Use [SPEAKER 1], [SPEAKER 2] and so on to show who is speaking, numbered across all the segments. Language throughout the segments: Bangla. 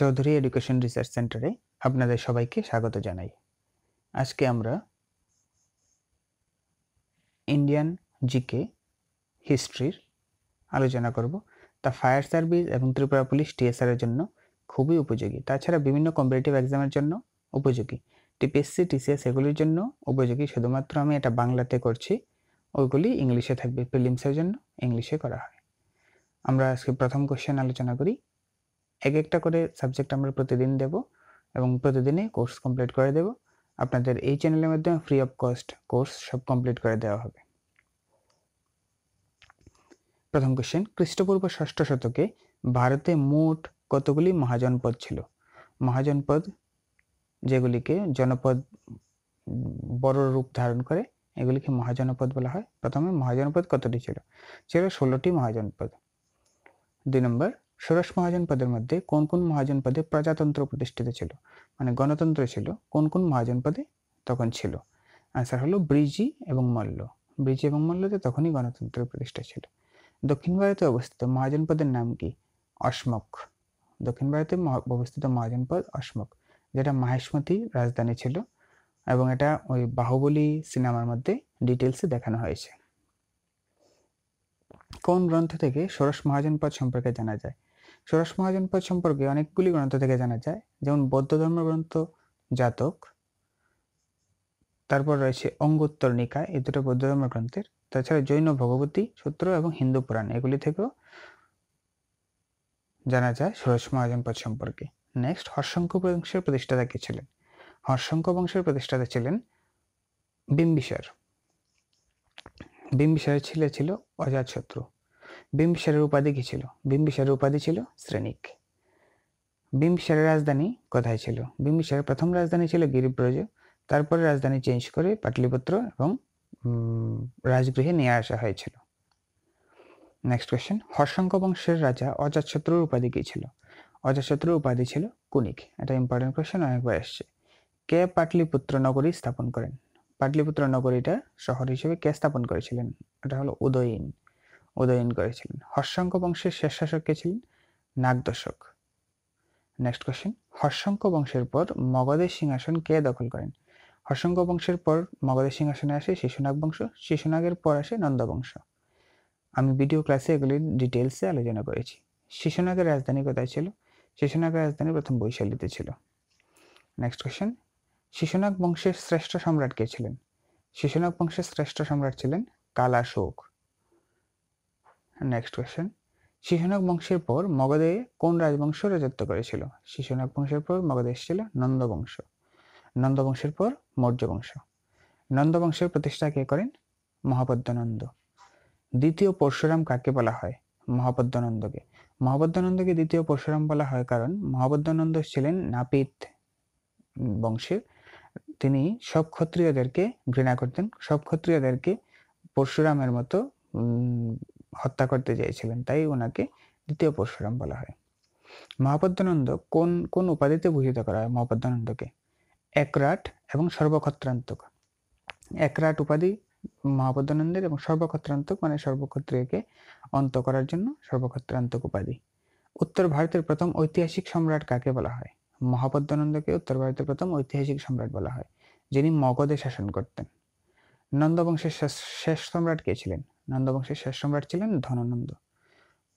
[SPEAKER 1] চৌধুরী এডুকেশন রিসার্চ সেন্টারে আপনাদের সবাইকে স্বাগত জানাই আজকে আমরা ইন্ডিয়ান জিকে হিস্ট্রির আলোচনা করব তা ফায়ার সার্ভিস এবং ত্রিপুরা পুলিশ টিএসআর এর জন্য খুবই উপযোগী তাছাড়া বিভিন্ন কম্পিটিটিভ এক্সামের জন্য উপযোগী টিপিএসসি টিসিএস এগুলির জন্য উপযোগী শুধুমাত্র আমি এটা বাংলাতে করছি ওইগুলি ইংলিশে থাকবে প্রিলিমসের জন্য ইংলিশে করা হয় আমরা আজকে প্রথম কোশ্চেন আলোচনা করি এক একটা করে সাবজেক্ট আমরা প্রতিদিন দেব এবং প্রতিদিনই কোর্স কমপ্লিট করে দেব আপনাদের এই চ্যানেলের মাধ্যমে ফ্রি অফ কস্ট কোর্স সব কমপ্লিট করে দেওয়া হবে প্রথম কোশ্চেন খ্রিস্টপূর্ব ষষ্ঠ শতকে ভারতে মোট কতগুলি মহাজনপদ ছিল মহাজনপদ যেগুলিকে জনপদ বড় রূপ ধারণ করে এগুলিকে মহাজনপদ বলা হয় প্রথমে মহাজনপদ কতটি ছিল ছিল ষোলোটি মহাজনপদ দুই নম্বর ষোড়শ মহাজনপদের মধ্যে কোন কোন মহাজনপদে প্রজাতন্ত্র প্রতিষ্ঠিত ছিল মানে গণতন্ত্র ছিল কোন কোন মহাজনপদে তখন ছিল আনসার হলো ব্রিজি এবং মল্ল ব্রিজি এবং মল্লতে তখনই গণতন্ত্র প্রতিষ্ঠা ছিল দক্ষিণ ভারতে অবস্থিত মহাজনপদের নাম কি অসমক দক্ষিণ ভারতে অবস্থিত মহাজনপদ অসমক যেটা মাহেশমতি রাজধানী ছিল এবং এটা ওই বাহুবলী সিনেমার মধ্যে ডিটেলসে দেখানো হয়েছে কোন গ্রন্থ থেকে ষোড়শ মহাজনপদ সম্পর্কে জানা যায় ষোড়শ মহাজনপদ সম্পর্কে অনেকগুলি গ্রন্থ থেকে জানা যায় যেমন বৌদ্ধ ধর্ম গ্রন্থ জাতক তারপর রয়েছে অঙ্গোত্তর নিকায় এই দুটো বৌদ্ধ ধর্ম গ্রন্থের তাছাড়া জৈন ভগবতী সূত্র এবং হিন্দু পুরাণ এগুলি থেকেও জানা যায় ষোড়শ মহাজনপদ সম্পর্কে নেক্সট হর্ষঙ্ক বংশের প্রতিষ্ঠাতা কে ছিলেন হর্ষঙ্ক বংশের প্রতিষ্ঠাতা ছিলেন বিম্বিসার বিম্বিসারের ছেলে ছিল অজাত শত্রু বিম্বিসারের উপাধি কী ছিল বিম্বিসারের উপাধি ছিল শ্রেণিক বিম্বিসারের রাজধানী কোথায় ছিল বিম্বিসারের প্রথম রাজধানী ছিল গিরিব্রজ তারপরে রাজধানী চেঞ্জ করে পাটলিপুত্র এবং রাজগৃহে নিয়ে আসা হয়েছিল নেক্সট কোয়েশ্চেন হর্ষঙ্ক বংশের রাজা অজাতশত্রুর উপাধি কী ছিল অজাতশত্রুর উপাধি ছিল কুনিক এটা ইম্পর্টেন্ট কোয়েশ্চেন অনেকবার এসছে কে পাটলিপুত্র নগরী স্থাপন করেন পাটলিপুত্র নগরীটা শহর হিসেবে কে স্থাপন করেছিলেন এটা হলো উদয়ীন উদয়ন করেছিলেন হর্ষাঙ্ক বংশের শেষ শাসক কে ছিলেন নাগদশক নেক্সট কোশ্চেন হর্ষাঙ্ক বংশের পর মগধের সিংহাসন কে দখল করেন হর্ষাঙ্ক বংশের পর মগধের সিংহাসনে আসে শিশুনাগ বংশ শিশুনাগের পর আসে নন্দবংশ আমি ভিডিও ক্লাসে এগুলির ডিটেলসে আলোচনা করেছি শিশুনাগের রাজধানী কোথায় ছিল শিশুনাগের রাজধানী প্রথম বৈশালীতে ছিল নেক্সট কোশ্চেন শিশুনাগ বংশের শ্রেষ্ঠ সম্রাট কে ছিলেন শিশুনাগ বংশের শ্রেষ্ঠ সম্রাট ছিলেন কালাশোক নেক্সট কোয়েশ্চেন শিশুনাগ বংশের পর মগধে কোন রাজবংশ রাজত্ব করেছিল শিশুনাগ বংশের পর মগধে এসেছিল নন্দবংশ নন্দবংশের পর মৌর্য বংশ নন্দবংশের প্রতিষ্ঠা কে করেন মহাপদ্মানন্দ দ্বিতীয় পরশুরাম কাকে বলা হয় মহাপদ্মানন্দকে মহাপদ্মানন্দকে দ্বিতীয় পরশুরাম বলা হয় কারণ মহাপদ্মানন্দ ছিলেন নাপিত বংশের তিনি সব ক্ষত্রিয়দেরকে ঘৃণা করতেন সব ক্ষত্রিয়দেরকে পরশুরামের মতো হত্যা করতে চেয়েছিলেন তাই ওনাকে দ্বিতীয় পরশুরাম বলা হয় মহাপদ্মানন্দ কোন কোন উপাধিতে ভূষিত করা হয় মহাপদ্মানন্দকে একরাট এবং সর্বক্ষত্রান্তক একরাট উপাধি মহাপদ্মানন্দের এবং সর্বক্ষত্রান্তক মানে সর্বক্ষত্রীয়কে অন্ত করার জন্য সর্বক্ষত্রান্তক উপাধি উত্তর ভারতের প্রথম ঐতিহাসিক সম্রাট কাকে বলা হয় মহাপদ্মানন্দকে উত্তর ভারতের প্রথম ঐতিহাসিক সম্রাট বলা হয় যিনি মগধে শাসন করতেন নন্দবংশের শেষ সম্রাট কে ছিলেন নন্দবংশের শেষ সম্রাট ছিলেন ধননন্দ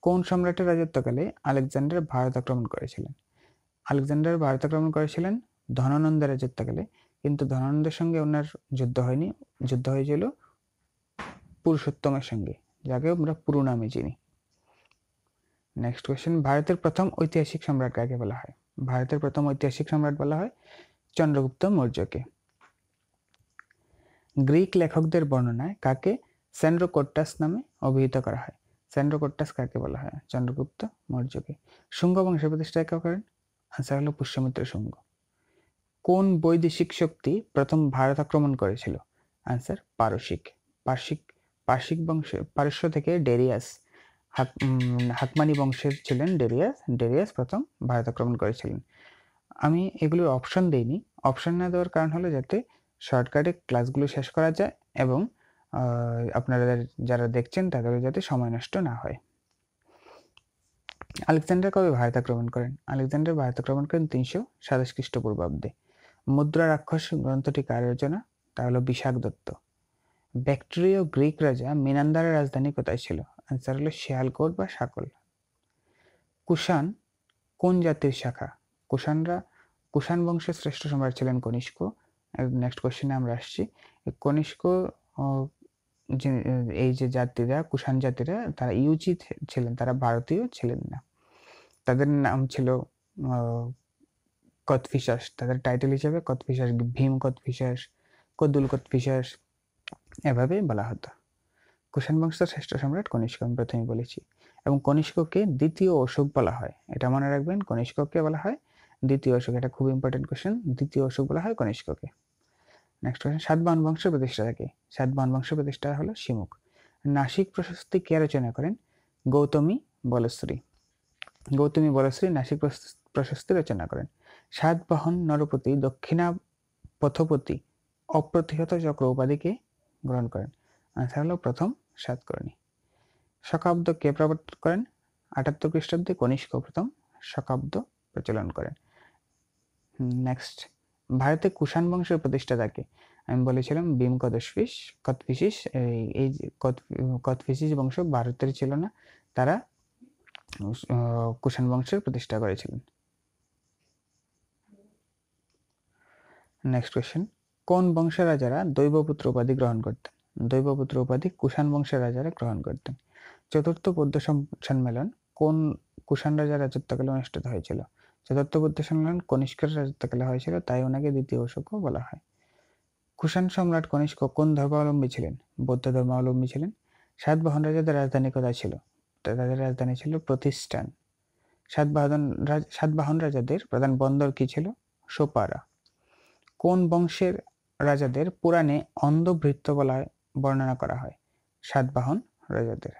[SPEAKER 1] কোন সম্রাটের রাজত্বকালে আলেকজান্ডার ভারত আক্রমণ করেছিলেন আলেকজান্ডার ভারত আক্রমণ করেছিলেন ধননন্দের রাজত্বকালে কিন্তু ধনানন্দের সঙ্গে ওনার যুদ্ধ হয়নি যুদ্ধ হয়েছিল পুরুষোত্তমের সঙ্গে যাকে আমরা পুরো নামে চিনি নেক্সট কোয়েশ্চেন ভারতের প্রথম ঐতিহাসিক সম্রাট কাকে বলা হয় ভারতের প্রথম ঐতিহাসিক সম্রাট বলা হয় চন্দ্রগুপ্ত মৌর্যকে গ্রিক লেখকদের বর্ণনায় কাকে স্যান্ড্রোকোট্টাস নামে অভিহিত করা হয় স্যান্ড্রোকোট্টাস কাকে বলা হয় চন্দ্রগুপ্ত মৌর্যকে শুঙ্গ বংশের প্রতিষ্ঠা কেউ করেন আনসার হলো পুষ্যমিত্র শুঙ্গ কোন বৈদেশিক শক্তি প্রথম ভারত আক্রমণ করেছিল আনসার পারসিক পার্শ্বিক পার্শ্বিক বংশ পারস্য থেকে ডেরিয়াস হাক হাকমানি বংশের ছিলেন ডেরিয়াস ডেরিয়াস প্রথম ভারত আক্রমণ করেছিলেন আমি এগুলোর অপশন দিইনি অপশন না দেওয়ার কারণ হলো যাতে শর্টকাটে ক্লাসগুলো শেষ করা যায় এবং আপনারা যারা দেখছেন তাদের যাতে সময় নষ্ট না হয় আলেকজান্ডার কবে ভারত আক্রমণ করেন আলেকজান্ডার ভারত আক্রমণ করেন তিনশো সাতাশ খ্রিস্টপূর্বাব্দে মুদ্রা রাক্ষস গ্রন্থটি কার রচনা তা হলো বিশাখ দত্ত ব্যাকটেরিয় গ্রিক রাজা মিনান্দারের রাজধানী কোথায় ছিল আনসার হলো শিয়ালকোট বা সাকল কুষাণ কোন জাতির শাখা কুষাণরা কুষাণ বংশের শ্রেষ্ঠ সম্রাট ছিলেন কনিষ্ক নেক্সট কোশ্চেনে আমরা আসছি কনিষ্ক এই যে যাত্রীরা কুষাণ জাতিরা তারা ইউজি ছিলেন তারা ভারতীয় ছিলেন না তাদের নাম ছিল কথফিশাস তাদের টাইটেল হিসাবে কথফিশাস ভীম কথফিশাস কদুল কথফিশাস এভাবেই বলা হতো কুষাণ বংশের শ্রেষ্ঠ সম্রাট কনিষ্ক আমি প্রথমে বলেছি এবং কনিষ্ককে দ্বিতীয় অশোক বলা হয় এটা মনে রাখবেন কনিষ্ককে বলা হয় দ্বিতীয় অশোক এটা খুব ইম্পর্টেন্ট কোয়েশ্চেন দ্বিতীয় অশোক বলা হয় কনিষ্ককে নেক্সট কোয়েশ্চেন সাতবাহন প্রতিষ্ঠা থাকে সাতবাহন বংশ প্রতিষ্ঠা হলো শিমুক নাসিক প্রশস্তি কে রচনা করেন গৌতমী বলশ্রী গৌতমী বলশ্রী নাসিক প্রশস্তি রচনা করেন সাতবাহন নরপতি দক্ষিণা পথপতি অপ্রতিহত চক্র উপাধিকে গ্রহণ করেন আনসার হলো প্রথম সাতকর্ণী শকাব্দ কে প্রবর্তন করেন আটাত্তর খ্রিস্টাব্দে কনিষ্ক প্রথম শকাব্দ প্রচলন করেন নেক্সট ভারতে কুষাণ বংশের প্রতিষ্ঠা প্রতিষ্ঠাতাকে আমি বলেছিলাম বিম কদফিস কদফিসিস এই কদফিসিস বংশ ভারতের ছিল না তারা কুষাণ বংশের প্রতিষ্ঠা করেছিলেন নেক্সট কোয়েশ্চেন কোন বংশের রাজারা দৈবপুত্র উপাধি গ্রহণ করতেন দৈবপুত্র উপাধি কুষাণ বংশের রাজারা গ্রহণ করতেন চতুর্থ পদ্ম সম্মেলন কোন কুষাণ রাজার রাজত্বকালে অনুষ্ঠিত হয়েছিল বুদ্ধ সম্রাট কনিষ্কের রাজত্বকালে হয়েছিল তাই ওনাকে দ্বিতীয় অশোক বলা হয় কুষাণ সম্রাট কনিষ্ক কোন ধর্মাবলম্বী ছিলেন বৌদ্ধ ধর্মাবলম্বী ছিলেন সাতবাহন রাজাদের রাজধানী কোথায় ছিল তাদের রাজধানী ছিল প্রতিষ্ঠান সাত সাতবাহন রাজাদের প্রধান বন্দর কী ছিল সোপারা কোন বংশের রাজাদের পুরাণে অন্ধবৃত্ত বলা বর্ণনা করা হয় সাতবাহন রাজাদের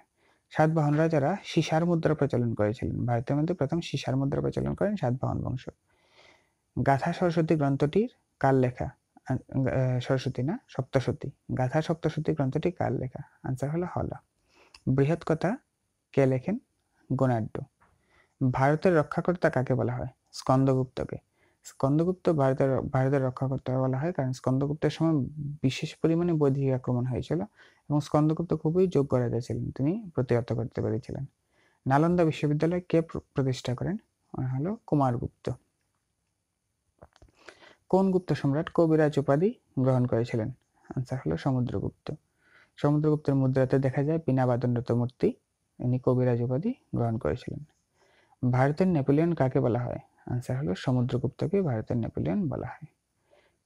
[SPEAKER 1] সাতবাহন রাজারা সীশার মুদ্রা প্রচলন করেছিলেন ভারতের মধ্যে প্রথম সীশার মুদ্রা প্রচলন করেন সাতবাহন বংশ গাথা সরস্বতী গ্রন্থটির কাল লেখা সরস্বতী না সপ্তশতী গাথা সপ্তশতী গ্রন্থটি কাল লেখা আনসার হলো হলা বৃহৎ কথা কে লেখেন গোনাড্য ভারতের রক্ষাকর্তা কাকে বলা হয় স্কন্দগুপ্তকে স্কন্দগুপ্ত ভারতের ভারতের রক্ষা রক্ষাকর্তা বলা হয় কারণ স্কন্দগুপ্তের সময় বিশেষ পরিমাণে বৈদিক আক্রমণ হয়েছিল এবং স্কন্দগুপ্ত খুবই যোগ্য রাজা ছিলেন তিনি প্রতিহত করতে পেরেছিলেন নালন্দা বিশ্ববিদ্যালয় কে প্রতিষ্ঠা করেন হলো কুমারগুপ্ত কোন গুপ্ত সম্রাট কবিরাজ উপাধি গ্রহণ করেছিলেন আনসার হলো সমুদ্রগুপ্ত সমুদ্রগুপ্তের মুদ্রাতে দেখা যায় বিনা বাদণ্ডত মূর্তি ইনি কবিরাজ উপাধি গ্রহণ করেছিলেন ভারতের নেপোলিয়ন কাকে বলা হয় আনসার হলো সমুদ্রগুপ্তকে ভারতের নেপোলিয়ন বলা হয়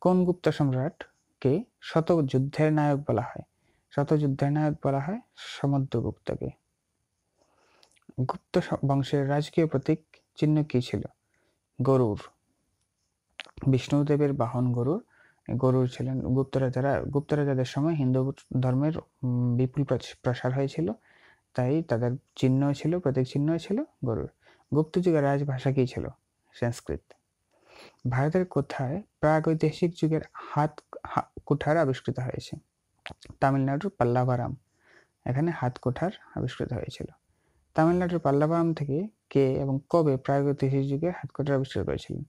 [SPEAKER 1] কোন গুপ্ত সম্রাটকে শত যুদ্ধের নায়ক বলা হয় শত যুদ্ধের নায়ক বলা হয় সমুদ্রগুপ্তকে গুপ্ত বংশের রাজকীয় প্রতীক চিহ্ন কি ছিল গরুর বিষ্ণুদেবের বাহন গরুর গরু ছিলেন গুপ্ত রাজারা গুপ্ত রাজাদের সময় হিন্দু ধর্মের বিপুল প্রসার হয়েছিল তাই তাদের চিহ্ন ছিল প্রতীক চিহ্ন ছিল গরুর গুপ্ত যুগের রাজভাষা কী ছিল সংস্কৃত ভারতের কোথায় প্রাগৈতিহাসিক যুগের হাত কুঠার আবিষ্কৃত হয়েছে তামিলনাড়ুর পাল্লাভারাম এখানে হাত কুঠার আবিষ্কৃত হয়েছিল তামিলনাড়ুর পাল্লাভারাম থেকে কে এবং কবে প্রাগৈতিহাসিক যুগের হাত কুঠার আবিষ্কার করেছিলেন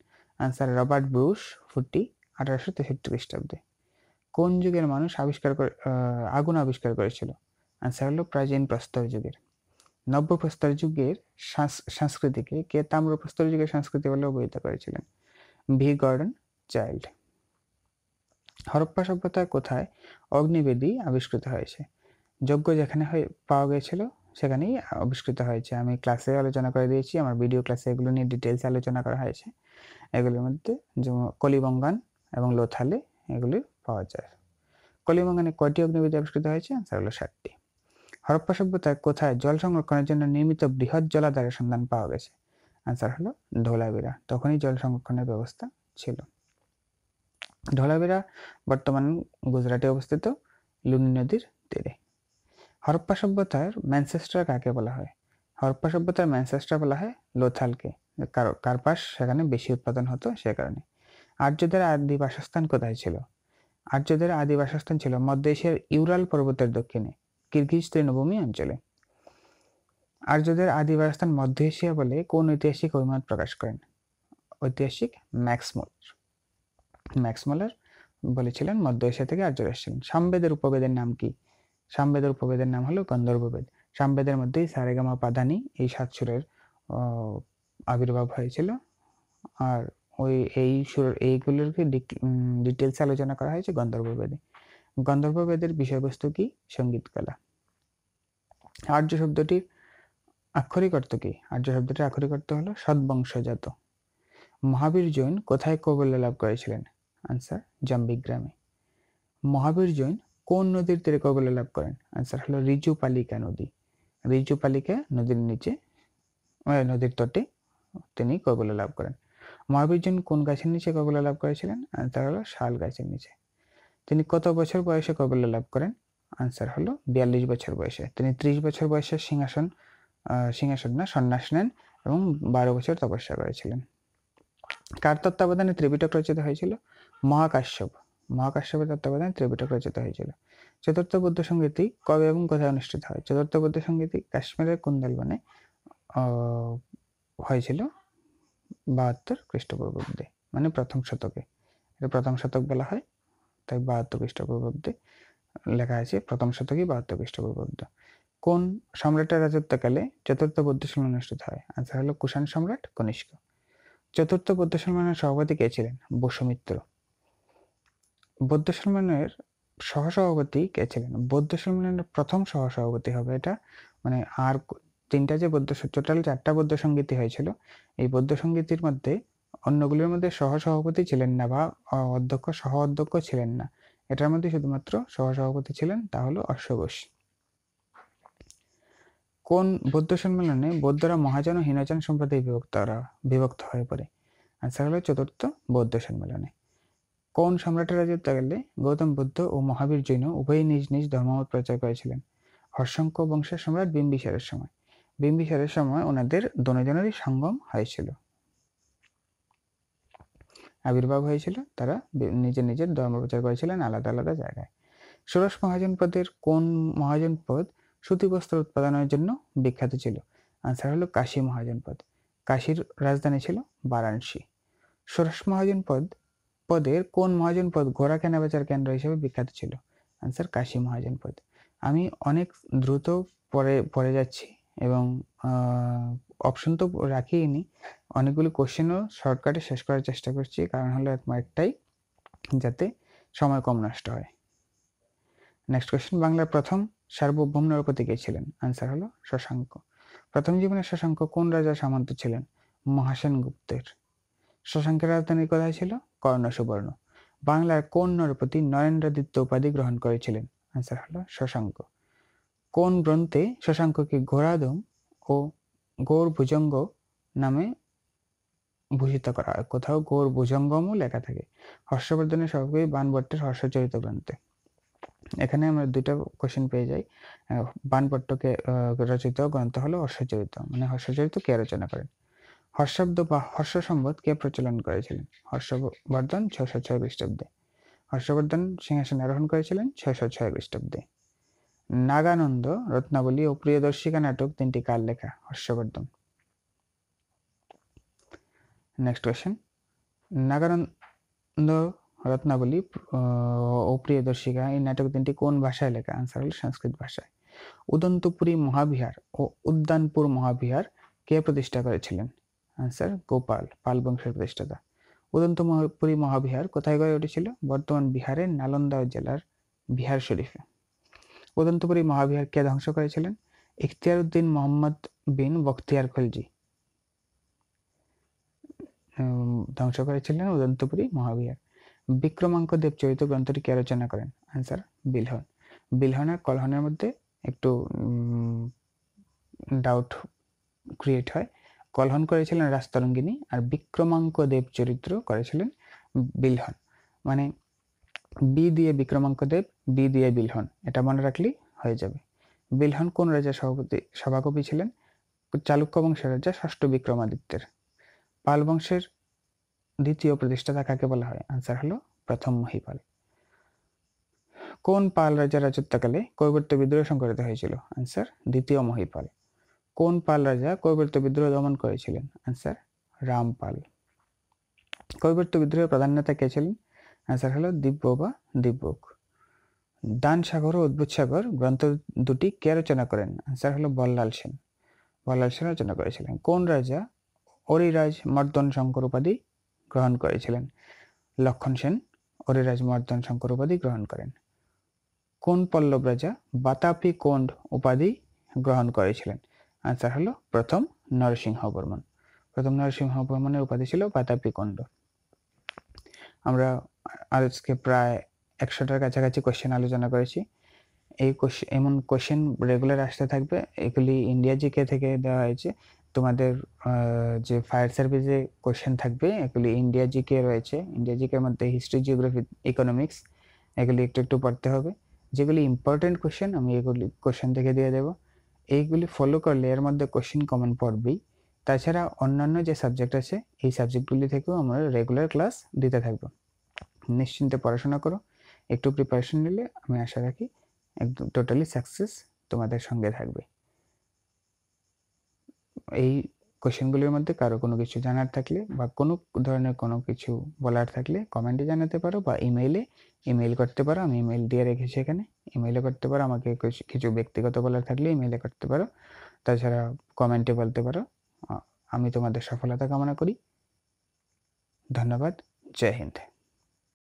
[SPEAKER 1] আনসার রবার্ট বুশ ফুটি আঠারোশো তেষট্টি খ্রিস্টাব্দে কোন যুগের মানুষ আবিষ্কার আগুন আবিষ্কার করেছিল আনসার হলো প্রাচীন প্রস্তর যুগের নব্যপ্রস্তর যুগের সংস্কৃতিকে কে তাম্রপ্রস্তর যুগের সংস্কৃতি বলে অভিহিত করেছিলেন ভি গর্ডন চাইল্ড হরপ্পা সভ্যতা কোথায় অগ্নিবেদী আবিষ্কৃত হয়েছে যজ্ঞ যেখানে পাওয়া গিয়েছিল সেখানেই আবিষ্কৃত হয়েছে আমি ক্লাসে আলোচনা করে দিয়েছি আমার ভিডিও ক্লাসে এগুলো নিয়ে ডিটেলস আলোচনা করা হয়েছে এগুলোর মধ্যে যেমন কলিবঙ্গান এবং লোথালে এগুলি পাওয়া যায় কলিবঙ্গানে কয়টি অগ্নিবেদী আবিষ্কৃত হয়েছে আনসার হলো ষাটটি হরপ্পা সভ্যতায় কোথায় জল সংরক্ষণের জন্য নির্মিত বৃহৎ জলাধারের সন্ধান পাওয়া গেছে আনসার হলো ধোলাবিরা তখনই জল সংরক্ষণের ব্যবস্থা ছিল ধোলাবিরা বর্তমান গুজরাটে অবস্থিত লুনি নদীর তীরে হরপ্পা সভ্যতার ম্যানচেস্টার কাকে বলা হয় হরপ্পা সভ্যতার ম্যানচেস্টার বলা হয় লোথালকে কার্পাস সেখানে বেশি উৎপাদন হতো সে কারণে আর্যদের আদি বাসস্থান কোথায় ছিল আর্যদের আদি বাসস্থান ছিল মধ্য এশিয়ার ইউরাল পর্বতের দক্ষিণে কিরগিজ তৃণভূমি অঞ্চলে আর্যদের আদি মধ্য এশিয়া বলে কোন ঐতিহাসিক অভিমত প্রকাশ করেন ঐতিহাসিক ম্যাক্সমোলার ম্যাক্সমোলার বলেছিলেন মধ্য এশিয়া থেকে আর্যরা এসেছিলেন সামবেদের উপবেদের নাম কি সামবেদের উপবেদের নাম হলো গন্ধর্ববেদ সামবেদের মধ্যেই সারেগামা পাদানি এই সাত সুরের আবির্ভাব হয়েছিল আর ওই এই সুর এইগুলোর ডিটেলস আলোচনা করা হয়েছে গন্ধর্ববেদে গন্ধর্ববেদের বিষয়বস্তু কি সঙ্গীতকলা আর্য শব্দটির আক্ষরিক অর্থ কি আর্য শব্দটির আক্ষরিক অর্থ হলো সদ্বংশজাত মহাবীর জৈন কোথায় কবল্য লাভ করেছিলেন আনসার জম্বিগ্রামে মহাবীর জৈন কোন নদীর তীরে কবল্য লাভ করেন আনসার হলো রিজুপালিকা নদী রিজুপালিকা নদীর নিচে নদীর তটে তিনি কবল্য লাভ করেন মহাবীর জৈন কোন গাছের নিচে কবল্য লাভ করেছিলেন আনসার হলো শাল গাছের নিচে তিনি কত বছর বয়সে কবুল্লা লাভ করেন আনসার হলো বিয়াল্লিশ বছর বয়সে তিনি ত্রিশ বছর বয়সে সিংহাসন সিংহাসন না সন্ন্যাস নেন এবং বারো বছর তপস্যা করেছিলেন কার তত্ত্বাবধানে ত্রিপিটক রচিত হয়েছিল মহাকাশ্যপ মহাকাশ্যপের তত্ত্বাবধানে ত্রিপিটক রচিত হয়েছিল চতুর্থ বুদ্ধ সঙ্গীতি কবে এবং কোথায় অনুষ্ঠিত হয় চতুর্থ বুদ্ধ সঙ্গীতি কাশ্মীরের কুন্দলবনে হয়েছিল বাহাত্তর খ্রিস্টপূর্বাব্দে মানে প্রথম শতকে এটা প্রথম শতক বলা হয় তাই বাহাত্তর খ্রিস্টপূর্বাব্দে লেখা আছে প্রথম শতকই বাহাত্তর খ্রিস্টপূর্বাব্দ কোন সম্রাটের রাজত্বকালে চতুর্থ বৌদ্ধ সম্মেলন অনুষ্ঠিত হয় আনসার হলো কুষাণ সম্রাট কনিষ্ক চতুর্থ বৌদ্ধ সম্মেলনের সভাপতি কে ছিলেন বসুমিত্র বৌদ্ধ সম্মেলনের সহসভাপতি কে ছিলেন বৌদ্ধ সম্মেলনের প্রথম সহসভাপতি হবে এটা মানে আর তিনটা যে বৌদ্ধ টোটাল চারটা বৌদ্ধ সঙ্গীতি হয়েছিল এই বৌদ্ধ সঙ্গীতির মধ্যে অন্যগুলির মধ্যে সহসভাপতি ছিলেন না বা অধ্যক্ষ সহ অধ্যক্ষ ছিলেন না এটার মধ্যে শুধুমাত্র সহসভাপতি ছিলেন তা হলো অশ্বঘোষ কোন বৌদ্ধ সম্মেলনে বৌদ্ধরা মহাজন ও হীনজন সম্প্রদায় বিভক্ত বিভক্ত হয়ে পড়ে আনসার হলো চতুর্থ বৌদ্ধ সম্মেলনে কোন সম্রাটের গেলে গৌতম বুদ্ধ ও মহাবীর জৈন উভয়ই নিজ নিজ ধর্মমত প্রচার করেছিলেন হর্ষঙ্ক বংশের সম্রাট বিম্বিসারের সময় বিম্বিসারের সময় ওনাদের দনজনেরই সঙ্গম হয়েছিল আবির্ভাব হয়েছিল তারা নিজের নিজের ধর্ম প্রচার করেছিলেন আলাদা আলাদা জায়গায় ষোড়শ মহাজনপদের কোন মহাজনপদ সুতিবস্ত্র উৎপাদনের জন্য বিখ্যাত ছিল আনসার হলো কাশী মহাজনপদ কাশীর রাজধানী ছিল বারাণসী ষোড়শ মহাজনপদ পদের কোন মহাজনপদ ঘোড়া কেনাবেচার কেন্দ্র হিসেবে বিখ্যাত ছিল আনসার কাশী মহাজনপদ আমি অনেক দ্রুত পরে পড়ে যাচ্ছি এবং অপশন তো রাখিনি অনেকগুলো কোশ্চেনও শর্টকাটে শেষ করার চেষ্টা করছি কারণ হলো একটাই যাতে সময় কম নষ্ট হয় নেক্সট কোশ্চেন বাংলার প্রথম সার্বভৌম নরপতি কে ছিলেন আনসার হলো শশাঙ্ক প্রথম জীবনে শশাঙ্ক কোন রাজা সামন্ত ছিলেন মহাসেন গুপ্তের শশাঙ্কের রাজধানী কোথায় ছিল কর্ণ সুবর্ণ বাংলার কোন নরপতি নরেন্দ্রাদিত্য উপাধি গ্রহণ করেছিলেন আনসার হলো শশাঙ্ক কোন গ্রন্থে শশাঙ্ককে ঘোড়াদম ও গৌর ভুজঙ্গ নামে ভূষিত করা হয় কোথাও ঘোর ভুজঙ্গমও লেখা থাকে হর্ষবর্ধনের সবগুলি বানভট্টের হর্ষচরিত গ্রন্থে এখানে আমরা দুইটা কোশ্চেন পেয়ে যাই বানভট্টকে রচিত গ্রন্থ হলো হর্ষচরিত মানে হর্ষচরিত কে রচনা করেন হর্ষাব্দ বা হর্ষ সম্বদ কে প্রচলন করেছিলেন হর্ষবর্ধন ছয়শো ছয় খ্রিস্টাব্দে হর্ষবর্ধন সিংহাসনে আরোহণ করেছিলেন ছয়শ ছয় খ্রিস্টাব্দে নাগানন্দ রত্নাবলী ও প্রিয়দর্শিকা নাটক তিনটি কাল লেখা হর্ষবর্ধন নেক্সট question. নাগানন্দ রত্নাবলী ও প্রিয়দর্শিকা এই নাটক তিনটি কোন ভাষায় লেখা আনসার হল সংস্কৃত ভাষায় উদন্তপুরী মহাবিহার ও উদ্যানপুর মহাবিহার কে প্রতিষ্ঠা করেছিলেন আনসার গোপাল পাল বংশের প্রতিষ্ঠাতা উদন্তপুরী মহাবিহার কোথায় গড়ে উঠেছিল বর্তমান বিহারের নালন্দা জেলার বিহার শরীফে উদন্তপুরী মহাবিহার কে ধ্বংস করেছিলেন ইখতিয়ার উদ্দিন মোহাম্মদ বিন বখতিয়ার খলজি ধ্বংস করেছিলেন উদন্তপুরী মহাবিহার বিক্রমাঙ্ক দেব চরিত গ্রন্থটি কে রচনা করেন আনসার বিলহন বিলহন আর কলহনের মধ্যে একটু ডাউট ক্রিয়েট হয় কলহন করেছিলেন রাজতরঙ্গিনী আর বিক্রমাঙ্ক দেব চরিত্র করেছিলেন বিলহন মানে বি দিয়ে বিক্রমাঙ্ক দেব বি দিয়ে বিলহন এটা মনে রাখলেই হয়ে যাবে বিলহন কোন রাজা সভাপতি সভাকবি ছিলেন চালুক্য বংশের রাজা ষষ্ঠ বিক্রমাদিত্যের পাল বংশের দ্বিতীয় প্রতিষ্ঠাতা কাকে বলা হয় আনসার হলো প্রথম মহিপাল কোন পাল রাজা রাজত্বকালে কৈবর্ত বিদ্রোহ সংঘটিত হয়েছিল আনসার দ্বিতীয় মহিপাল কোন পাল রাজা কৈবর্ত বিদ্রোহ দমন করেছিলেন আনসার রামপাল কৈবর্ত বিদ্রোহের প্রাধান্যতা কে ছিলেন আনসার হলো দিব্য বা দিব্যক দান সাগর ও উদ্ভুত সাগর গ্রন্থ দুটি কে রচনা করেন আনসার হলো বল্লাল সেন বল্লাল সেন রচনা করেছিলেন কোন রাজা অরিরাজ মর্দন শঙ্কর উপাধি গ্রহণ করেছিলেন লক্ষণ সেন অরিরাজ মর্দন শঙ্কর উপাধি গ্রহণ করেন কোন পল্লব রাজা বাতাপি কোন্ড উপাধি গ্রহণ করেছিলেন আনসার হলো প্রথম নরসিংহ বর্মন প্রথম নরসিংহ বর্মনের উপাধি ছিল বাতাপি কোন্ড আমরা আজকে প্রায় একশোটার কাছাকাছি কোশ্চেন আলোচনা করেছি এই কোশ্চেন এমন কোশ্চেন রেগুলার আসতে থাকবে এগুলি ইন্ডিয়া জিকে থেকে দেওয়া হয়েছে তোমাদের যে ফায়ার সার্ভিসে কোয়েশ্চেন থাকবে এগুলি ইন্ডিয়া জিকে রয়েছে ইন্ডিয়া জিকের মধ্যে হিস্ট্রি জিওগ্রাফি ইকোনমিক্স এগুলি একটু একটু পড়তে হবে যেগুলি ইম্পর্টেন্ট কোয়েশ্চেন আমি এগুলি কোয়েশ্চেন থেকে দিয়ে দেবো এইগুলি ফলো করলে এর মধ্যে কোয়েশ্চেন কমন পড়বেই তাছাড়া অন্যান্য যে সাবজেক্ট আছে এই সাবজেক্টগুলি থেকেও আমরা রেগুলার ক্লাস দিতে থাকবো নিশ্চিন্তে পড়াশোনা করো একটু প্রিপারেশন নিলে আমি আশা রাখি একদম টোটালি সাকসেস তোমাদের সঙ্গে থাকবে এই কোয়েশ্চেনগুলির মধ্যে কারো কোনো কিছু জানার থাকলে বা কোনো ধরনের কোনো কিছু বলার থাকলে কমেন্টে জানাতে পারো বা ইমেইলে ইমেইল করতে পারো আমি ইমেইল দিয়ে রেখেছি এখানে ইমেইলে করতে পারো আমাকে কিছু ব্যক্তিগত বলার থাকলে ইমেইলে করতে পারো তাছাড়া কমেন্টে বলতে পারো আমি তোমাদের সফলতা কামনা করি ধন্যবাদ জয় হিন্দ